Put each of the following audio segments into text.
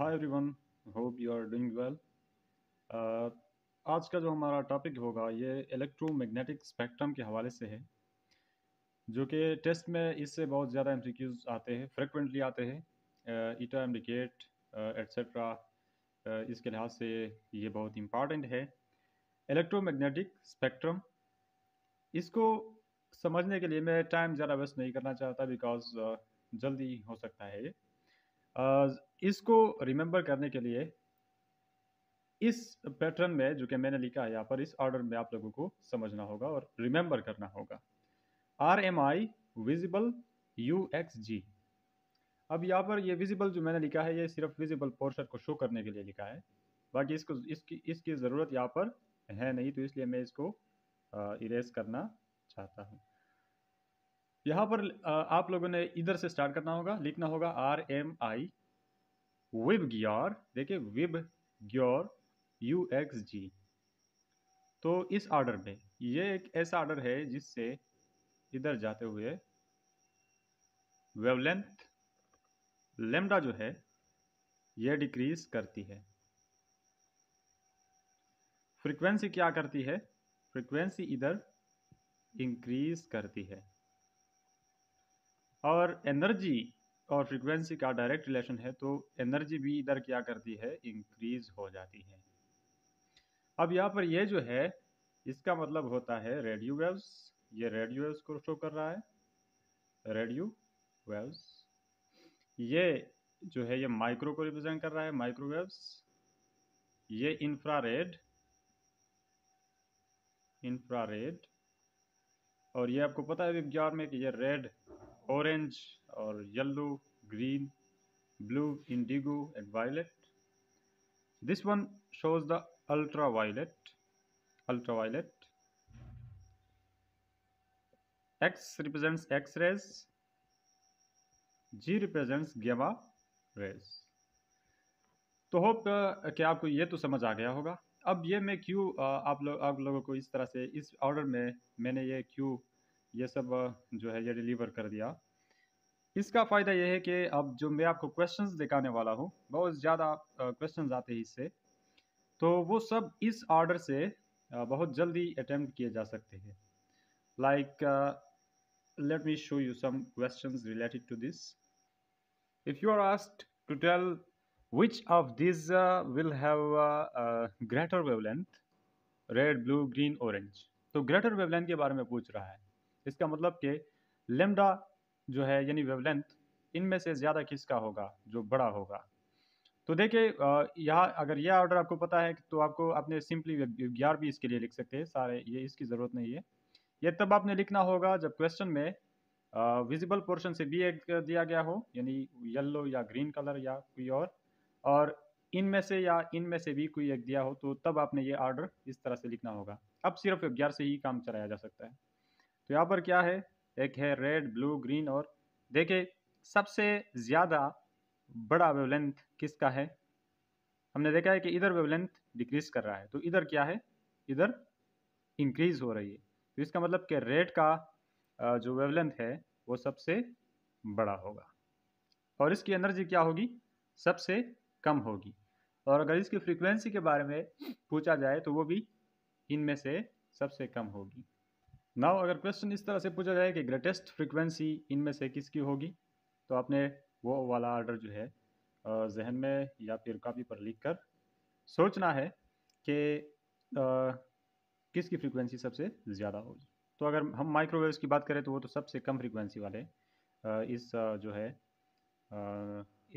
hi everyone hope you are doing well आज का जो हमारा टॉपिक होगा ये इलेक्ट्रोमैग्नेटिक स्पेक्ट्रम के हवाले से है जो कि टेस्ट में इससे बहुत ज़्यादा एम आते हैं फ्रिक्वेंटली आते हैं ईटा एम्डिकेट एट्सट्रा इसके लिहाज से ये बहुत इम्पॉर्टेंट है इलेक्ट्रोमैग्नेटिक स्पेक्ट्रम इसको समझने के लिए मैं टाइम ज़्यादा वेस्ट नहीं करना चाहता बिकॉज uh, जल्दी हो सकता है ये इसको रिमेंबर करने के लिए इस पैटर्न में जो कि मैंने लिखा है यहाँ पर इस ऑर्डर में आप लोगों को समझना होगा और रिमेंबर करना होगा R M I visible U X G अब यहाँ पर ये विजिबल जो मैंने लिखा है ये सिर्फ विजिबल पोर्शन को शो करने के लिए लिखा है बाकी इसको इसकी इसकी ज़रूरत यहाँ पर है नहीं तो इसलिए मैं इसको इरेज करना चाहता हूँ यहाँ पर आप लोगों ने इधर से स्टार्ट करना होगा लिखना होगा आर एम आई विब ग्योर देखिए विब ग्योर यू एक्स जी तो इस ऑर्डर में ये एक ऐसा ऑर्डर है जिससे इधर जाते हुए वेवलेंथ लेमडा जो है यह डिक्रीज करती है फ्रीक्वेंसी क्या करती है फ्रीक्वेंसी इधर इंक्रीज करती है और एनर्जी और फ्रीक्वेंसी का डायरेक्ट रिलेशन है तो एनर्जी भी इधर क्या करती है इंक्रीज हो जाती है अब यहाँ पर यह जो है इसका मतलब होता है रेडियो वेव्स ये रेडियो वेव्स को शो कर रहा है रेडियो वेव्स ये जो है ये माइक्रो को रिप्रेजेंट कर रहा है माइक्रोवेव्स ये इंफ्रारेड इंफ्रारेड और ये आपको पता है विज्ञान में कि ये रेड ऑरेंज और yellow green blue indigo and violet this one shows the ultra violet ultra violet X represents X rays G represents gamma rays तो होप uh, कि आपको ये तो समझ आ गया होगा अब ये मैं क्यों uh, आप लोग आप लोगों को इस तरह से इस ऑर्डर में मैंने ये क्यों ये सब जो है ये डिलीवर कर दिया इसका फ़ायदा यह है कि अब जो मैं आपको क्वेश्चन दिखाने वाला हूँ बहुत ज़्यादा क्वेश्चन आते हैं इससे तो वो सब इस ऑर्डर से बहुत जल्दी अटैम्प्ट किए जा सकते हैं like let me show you some questions related to this if you are asked to tell which of this will have greater wavelength red blue green orange तो ग्रेटर वेवलेंथ के बारे में पूछ रहा है इसका मतलब कि लेमडा जो है यानी वेवलेंथ इनमें से ज़्यादा किसका होगा जो बड़ा होगा तो देखिए यहाँ अगर यह ऑर्डर आपको पता है तो आपको अपने सिंपली ग्यारह भी इसके लिए लिख सकते हैं सारे ये इसकी ज़रूरत नहीं है ये तब आपने लिखना होगा जब क्वेश्चन में विजिबल पोर्शन से बी एक दिया गया हो यानी येल्लो या ग्रीन कलर या कोई और और इनमें से या इनमें से भी कोई एक दिया हो तो तब आपने ये ऑर्डर इस तरह से लिखना होगा अब सिर्फ ग्यारह से ही काम चलाया जा सकता है तो यहाँ पर क्या है एक है रेड ब्लू ग्रीन और देखे सबसे ज़्यादा बड़ा वेवलेंथ किसका है हमने देखा है कि इधर वेवलेंथ डिक्रीज कर रहा है तो इधर क्या है इधर इंक्रीज हो रही है तो इसका मतलब कि रेड का जो वेवलेंथ है वो सबसे बड़ा होगा और इसकी एनर्जी क्या होगी सबसे कम होगी और अगर इसकी फ्रीक्वेंसी के बारे में पूछा जाए तो वो भी इनमें से सबसे कम होगी नाउ अगर क्वेश्चन इस तरह से पूछा जाए कि ग्रेटेस्ट फ्रिक्वेंसी इनमें से किसकी होगी तो आपने वो वाला आर्डर जो है जहन में या फिर कापी पर लिख कर सोचना है कि किसकी फ्रिक्वेंसी सबसे ज़्यादा होगी तो अगर हम माइक्रोवेव्स की बात करें तो वो तो सबसे कम फ्रिक्वेंसी वाले इस जो है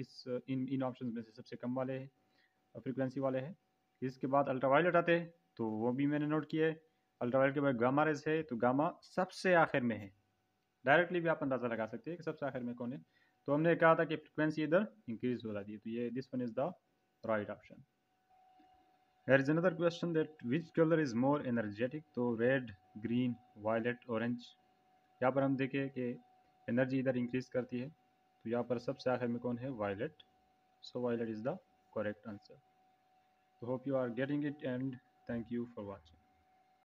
इस इन इन ऑप्शन में से सबसे कम वाले फ्रिक्वेंसी वाले हैं इसके बाद अल्ट्रावायलेट आते हैं तो वो भी मैंने नोट किए अल्ट्रावायलेट के बाद गामा रेज है तो गामा सबसे आखिर में है डायरेक्टली भी आप अंदाज़ा लगा सकते हैं कि सबसे आखिर में कौन है तो हमने कहा था कि फ्रिक्वेंसी इधर इंक्रीज हो रहा है तो ये this one is the right option there is another question that which colour is more energetic तो रेड ग्रीन वायलेट ऑरेंज यहाँ पर हम देखें कि एनर्जी इधर इंक्रीज करती है तो यहाँ पर सबसे आखिर में कौन है violet so violet is the correct answer तो hope you are getting it and thank you for watching